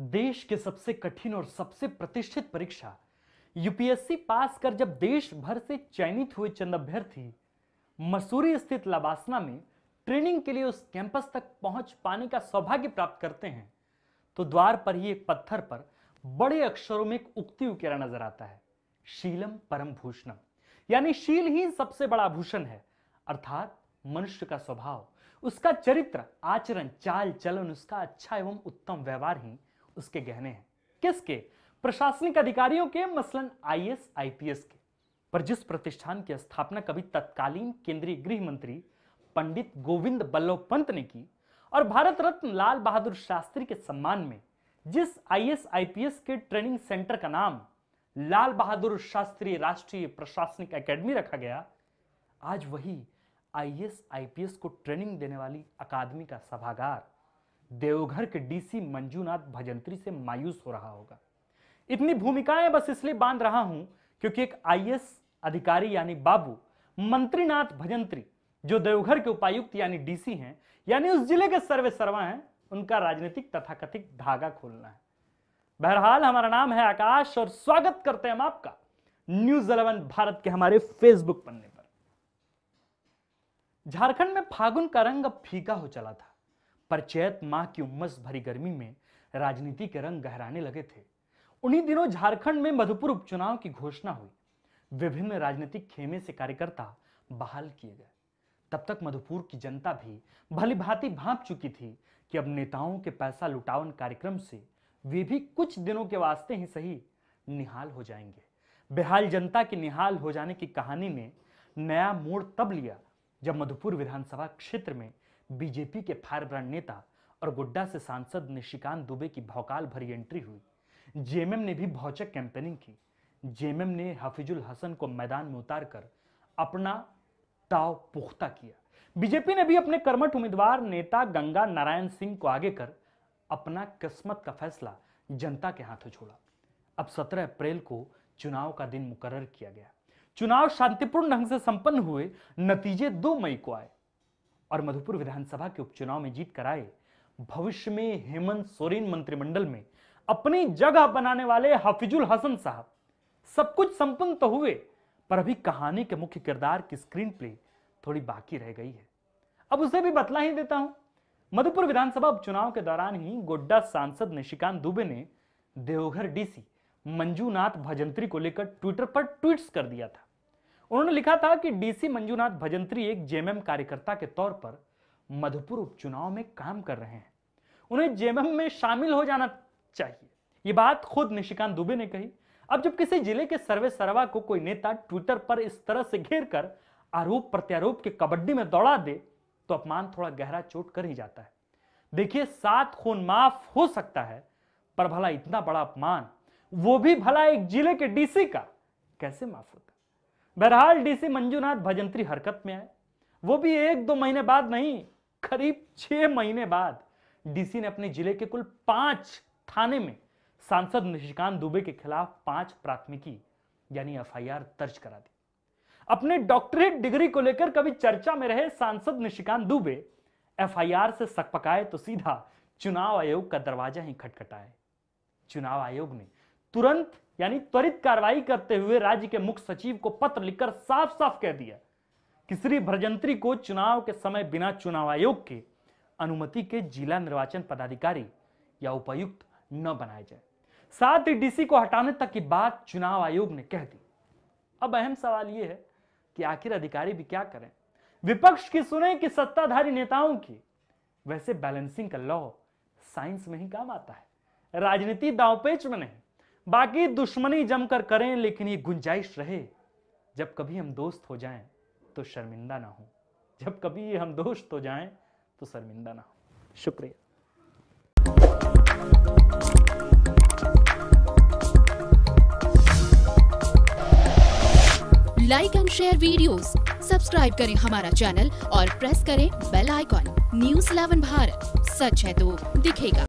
देश के सबसे कठिन और सबसे प्रतिष्ठित परीक्षा यूपीएससी पास कर जब देश भर से चयनित हुए चंद अभ्यर्थी मसूरी स्थित लबासना में ट्रेनिंग के लिए उस कैंपस तक पहुंच पाने का सौभाग्य प्राप्त करते हैं तो द्वार पर ही एक पत्थर पर बड़े अक्षरों में एक उक्ति उकेरा नजर आता है शीलम परम भूषणम यानी शील ही सबसे बड़ा भूषण है अर्थात मनुष्य का स्वभाव उसका चरित्र आचरण चाल चलन उसका अच्छा एवं उत्तम व्यवहार ही उसके गहने हैं किसके प्रशासनिक अधिकारियों के मसलन आईएएस आईपीएस के पर जिस प्रतिष्ठान की स्थापना कभी तत्कालीन केंद्रीय गृह मंत्री पंडित गोविंद बल्लभ पंत ने की और भारत रत्न लाल बहादुर शास्त्री के सम्मान में जिस आईएएस आईपीएस के ट्रेनिंग सेंटर का नाम लाल बहादुर शास्त्री राष्ट्रीय प्रशासनिक एकेडमी रखा गया आज वही आईएएस आईपीएस को ट्रेनिंग देने वाली अकादमी का सभागार देवघर के डीसी मंजूनाथ भजंत्री से मायूस हो रहा होगा इतनी भूमिकाएं बस इसलिए बांध रहा हूं क्योंकि एक आईएएस अधिकारी यानी बाबू मंत्रीनाथ भजंत्री जो देवघर के उपायुक्त यानी डीसी हैं यानी उस जिले के सर्वे सर्वा हैं उनका राजनीतिक तथाकथित धागा खोलना है बहरहाल हमारा नाम है आकाश और स्वागत करते हैं हम आपका न्यूज इलेवन भारत के हमारे फेसबुक पन्ने पर झारखंड में फागुन का रंग अब फीका हो चला था पर चैत माह की उम्मस भरी गर्मी में राजनीति के रंग गहराने लगे थे उन्हीं दिनों झारखंड में मधुपुर उपचुनाव की घोषणा हुई विभिन्न राजनीतिक खेमे से कार्यकर्ता बहाल किए गए तब तक मधुपुर की जनता भी भली भांति भाप चुकी थी कि अब नेताओं के पैसा लुटावन कार्यक्रम से वे भी कुछ दिनों के वास्ते ही सही निहाल हो जाएंगे बेहाल जनता के निहाल हो जाने की कहानी ने नया मोड़ तब लिया जब मधुपुर विधानसभा क्षेत्र में बीजेपी के फायरब्रांड नेता और गुड्डा से सांसद निशिकांत दुबे की भौकाल भरी एंट्री हुई जेएमएम ने भी भौचक कैंपेनिंग की जेएमएम ने हफीजुल हसन को मैदान में उतार कर अपना ताव पुख्ता किया बीजेपी ने भी अपने कर्मठ उम्मीदवार नेता गंगा नारायण सिंह को आगे कर अपना किस्मत का फैसला जनता के हाथों छोड़ा अब 17 अप्रैल को चुनाव का दिन मुकर्र किया गया चुनाव शांतिपूर्ण ढंग से संपन्न हुए नतीजे 2 मई को आए और मधुपुर विधानसभा के उपचुनाव में जीत कर आए भविष्य में हेमंत सोरेन मंत्रिमंडल में अपनी जगह बनाने वाले हफिजुल हसन साहब सब कुछ संपन्न तो हुए पर अभी कहानी के मुख्य किरदार की स्क्रीन प्ले थोड़ी बाकी रह गई है अब उसे भी बतला ही देता हूं मधुपुर विधानसभा उपचुनाव के दौरान ही गोड्डा सांसद निशिकांत दुबे ने देवघर डीसी मंजूनाथ भजंत्री को लेकर ट्विटर पर ट्वीट्स कर दिया था उन्होंने लिखा था कि डीसी मंजूनाथ भजंत्री एक जेएमएम कार्यकर्ता के तौर पर मधुपुर उपचुनाव में काम कर रहे हैं उन्हें जेएमएम में शामिल हो जाना चाहिए यह बात खुद निशिकांत दुबे ने कही अब जब किसी जिले के सर्वे सर्वा को कोई नेता ट्विटर पर इस तरह से घेर कर आरोप प्रत्यारोप के कबड्डी में दौड़ा दे तो अपमान थोड़ा गहरा चोट कर ही जाता है देखिए सात खून माफ हो सकता है पर भला इतना बड़ा अपमान वो भी भला एक जिले के डीसी का कैसे माफ होता बहरहाल डीसी मंजूनाथ भजंत्री हरकत में आए वो भी एक दो महीने बाद नहीं करीब छह महीने बाद डीसी ने अपने जिले के कुल पांच थाने में सांसद निशिकांत दुबे के खिलाफ पांच प्राथमिकी यानी एफआईआर दर्ज करा दी अपने डॉक्टरेट डिग्री को लेकर कभी चर्चा में रहे सांसद निशिकांत दुबे एफआईआर से सकपकाए तो सीधा चुनाव आयोग का दरवाजा ही खटखटाए चुनाव आयोग ने तुरंत यानी त्वरित कार्रवाई करते हुए राज्य के मुख्य सचिव को पत्र लिखकर साफ साफ कह दिया कि श्री भ्रजंत्री को चुनाव के समय बिना चुनाव आयोग के अनुमति के जिला निर्वाचन पदाधिकारी या उपायुक्त न बनाए जाए साथ ही डीसी को हटाने तक की बात चुनाव आयोग ने कह दी अब अहम सवाल यह है कि आखिर अधिकारी भी क्या करें विपक्ष की सुने कि सत्ताधारी नेताओं की वैसे बैलेंसिंग का लॉ साइंस में ही काम आता है राजनीति दावपेच में नहीं बाकी दुश्मनी जमकर करें लेकिन ये गुंजाइश रहे जब कभी हम दोस्त हो जाएं तो शर्मिंदा ना हो जब कभी हम दोस्त हो जाएं तो शर्मिंदा ना हो शुक्रिया like and share videos, subscribe करें हमारा चैनल और प्रेस करें बेल आइकॉन न्यूज 11 भारत सच है तो दिखेगा